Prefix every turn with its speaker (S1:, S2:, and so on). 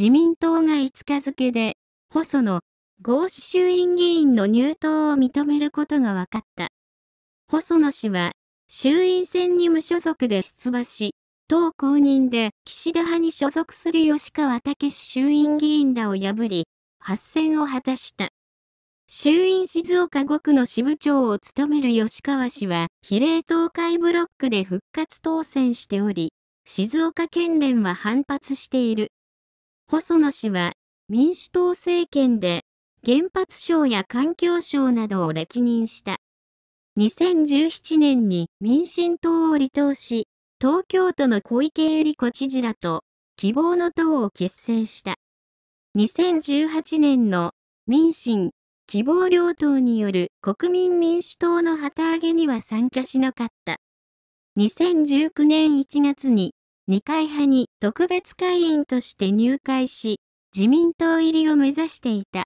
S1: 自民党が5日付で、細野、合志衆院議員の入党を認めることが分かった。細野氏は、衆院選に無所属で出馬し、党公認で岸田派に所属する吉川武衆院議員らを破り、発選を果たした。衆院静岡5区の支部長を務める吉川氏は、比例東海ブロックで復活当選しており、静岡県連は反発している。細野氏は民主党政権で原発省や環境省などを歴任した。2017年に民進党を離党し、東京都の小池百合子知事らと希望の党を結成した。2018年の民進、希望両党による国民民主党の旗揚げには参加しなかった。2019年1月に二階派に特別会員として入会し、自民党入りを目指していた。